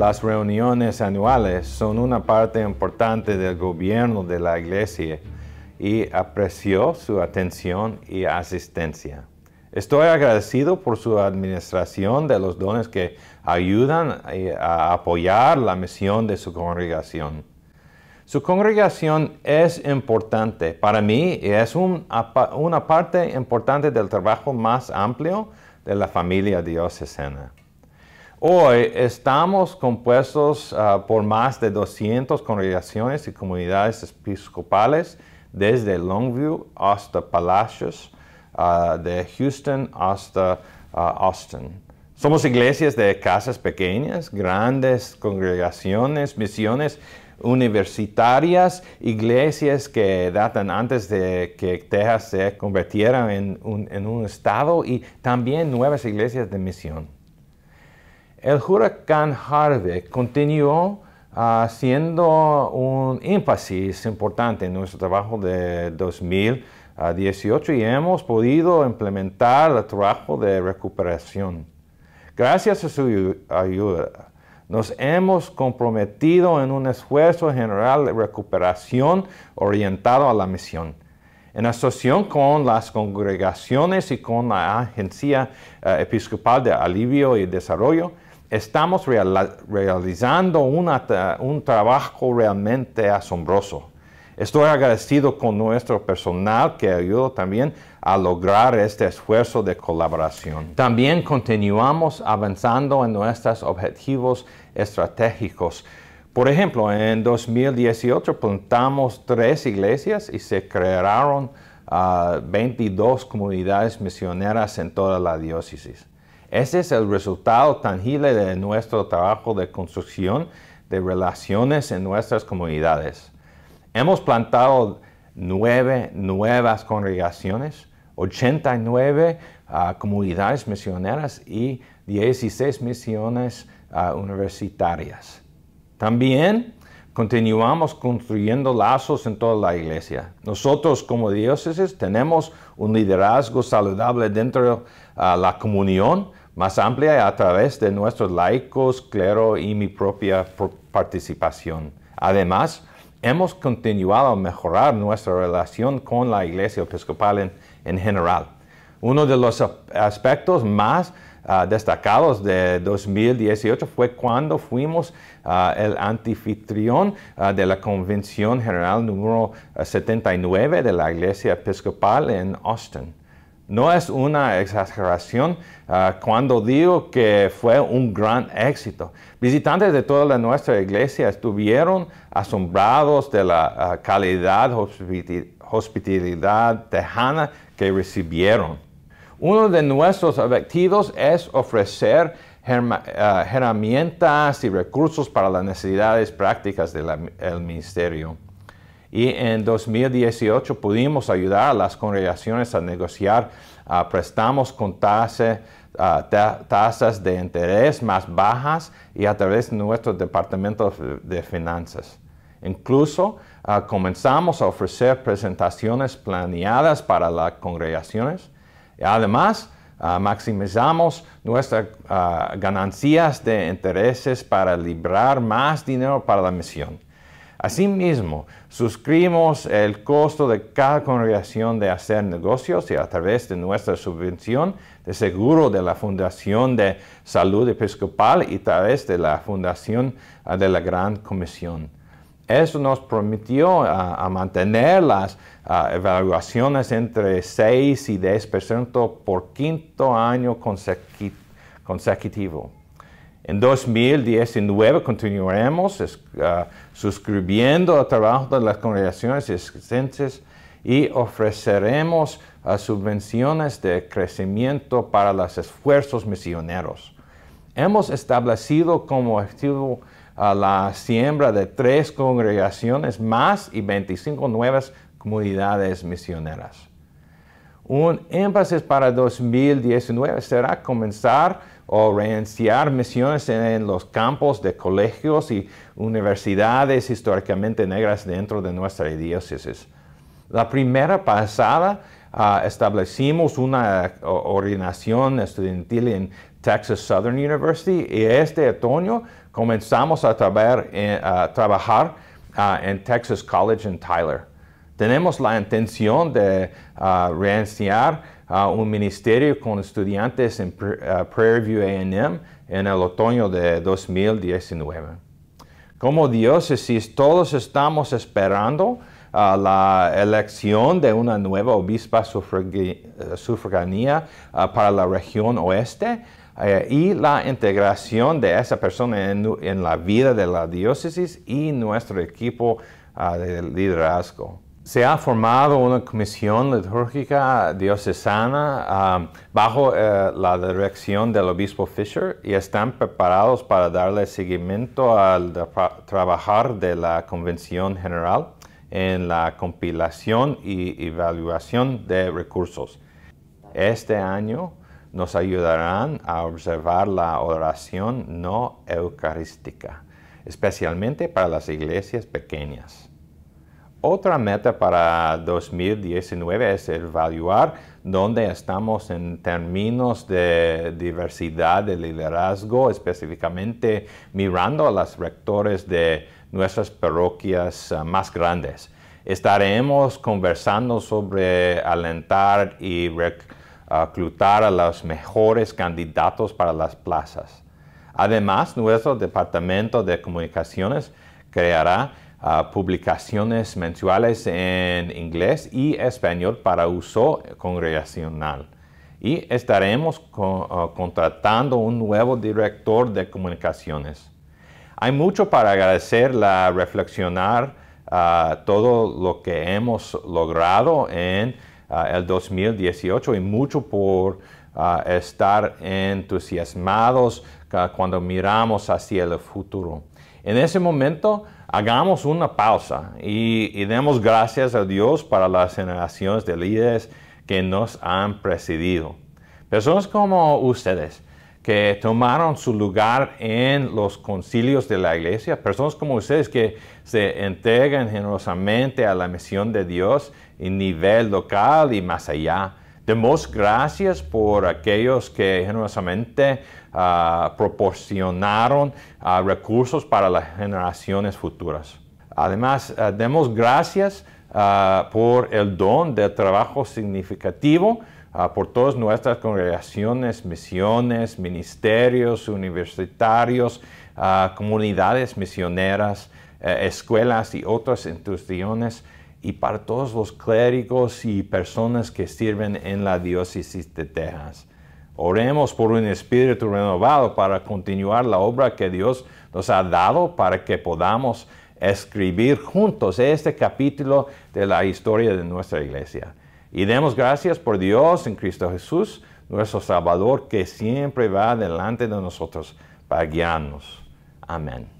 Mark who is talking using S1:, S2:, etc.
S1: Las reuniones anuales son una parte importante del gobierno de la iglesia y aprecio su atención y asistencia. Estoy agradecido por su administración de los dones que ayudan eh, a apoyar la misión de su congregación. Su congregación es importante para mí y es una parte importante del trabajo más amplio de la familia diocesana. Hoy estamos compuestos ah, por más de 200 congregaciones y comunidades episcopales desde Longview hasta Palacios, ah, de Houston hasta ah, Austin. Somos iglesias de casas pequeñas, grandes congregaciones, misiones universitarias, iglesias que datan antes de que Texas se convirtiera en un estado y también nuevas iglesias de misión. El huracán Harvey continuó haciendo ah, un énfasis importante en nuestro trabajo de 2018 y hemos podido implementar el trabajo de recuperación. Gracias a su ayuda, nos hemos comprometido en un esfuerzo general de recuperación orientado a la misión en asociación con las congregaciones y con la Agencia eh, Episcopal de Alivio y Desarrollo, estamos realizando un trabajo realmente asombroso. Estoy agradecido con nuestro personal que ayudó también a lograr este esfuerzo de colaboración. También continuamos avanzando en nuestros objetivos estratégicos. Por ejemplo, en 2018 plantamos tres iglesias y se crearon 22 ah, comunidades misioneras en toda la diócesis. Ese es el resultado tangible de nuestro trabajo de construcción de relaciones en nuestras comunidades. Hemos plantado nueve nuevas congregaciones, 89 ah, comunidades misioneras y 16 misiones ah, universitarias. También continuamos construyendo lazos en toda la iglesia. Nosotros como diócesis tenemos un liderazgo saludable dentro de ah, la comunión más amplia a través de nuestros laicos, clero y mi propia participación. Además, hemos continuado a mejorar nuestra relación con la Iglesia Episcopal en, general. Uno de los aspectos más ah, destacados de 2018 fue cuando fuimos ah, el anfitrión ah, de la Convención General número 79 de la Iglesia Episcopal en Austin. No es una exageración ah, cuando digo que fue un gran éxito. Visitantes de toda nuestra iglesia estuvieron asombrados de la ah, calidad, hospitalidad tejana que recibieron. Uno de nuestros objetivos es ofrecer ah, herramientas y recursos para las necesidades prácticas del ministerio. Y en 2018 pudimos ayudar a las congregaciones a negociar prestamos con tasas, de interés más bajas y a través de nuestro departamento de finanzas. Incluso ah, comenzamos a ofrecer presentaciones planeadas para las congregaciones. Además, ah, maximizamos nuestras ah, ganancias de intereses para librar más dinero para la misión. Asimismo, suscribimos el costo de cada congregación de hacer negocios y a través de nuestra subvención de seguro de la Fundación de Salud Episcopal y a través de la Fundación ah, de la Gran Comisión. Eso nos permitió ah, a, mantener las ah, evaluaciones entre 6 y 10% por quinto año consecutivo. En 2019 continuaremos ah, suscribiendo al trabajo de las congregaciones existentes y ofreceremos ah, subvenciones de crecimiento para los esfuerzos misioneros. Hemos establecido como objetivo ah, la siembra de tres congregaciones más y 25 nuevas comunidades misioneras. Un énfasis para 2019 será comenzar o reiniciar misiones en los campos de colegios y universidades históricamente negras dentro de nuestra diócesis. La primera pasada ah, establecimos una ordenación estudiantil en Texas Southern University y este otoño comenzamos a, eh, trabajar ah, en Texas College en Tyler. Tenemos la intención de ah, reiniciar ah, un ministerio con estudiantes en ah, Prairie View AM en el otoño de 2019. Como diócesis, todos estamos esperando la elección de una nueva obispa sufraganía eh, para la región oeste eh, y la integración de esa persona en, la vida de la diócesis y nuestro equipo de liderazgo se ha formado una comisión litúrgica diocesana bajo eh, la dirección del obispo Fisher y están preparados para darle seguimiento al trabajar de la Convención General en la compilación y evaluación de recursos. Este año nos ayudarán a observar la oración no eucarística, especialmente para las iglesias pequeñas. Otra meta para 2019 es evaluar dónde estamos en términos de diversidad de liderazgo, específicamente mirando a los rectores de nuestras parroquias eh, más grandes. Estaremos conversando sobre alentar y reclutar a los mejores candidatos para las plazas. Además, nuestro Departamento de Comunicaciones creará publicaciones mensuales en inglés y español para uso congregacional. Y estaremos uh, contratando un nuevo director de comunicaciones. Hay mucho para agradecer la reflexionar uh, todo lo que hemos logrado en uh, el 2018 y mucho por estar entusiasmados cuando miramos hacia el futuro. En ese momento hagamos una pausa y, demos gracias a Dios para las generaciones de líderes que nos han presidido. Personas como ustedes, que tomaron su lugar en los concilios de la iglesia, personas como ustedes que se entregan generosamente a la misión de Dios en nivel local y más allá. Demos gracias por aquellos que generosamente ah, proporcionaron ah, recursos para las generaciones futuras. Además, ah, demos gracias por el don de trabajo significativo por todas nuestras congregaciones, misiones, ministerios universitarios, comunidades misioneras, eh, escuelas y otras instituciones y para todos los clérigos y personas que sirven en la diócesis de Texas. Oremos por un espíritu renovado para continuar la obra que Dios nos ha dado para que podamos escribir juntos este capítulo de la historia de nuestra iglesia. Y demos gracias por Dios en Cristo Jesús, nuestro Salvador, que siempre va delante de nosotros para guiarnos. Amén.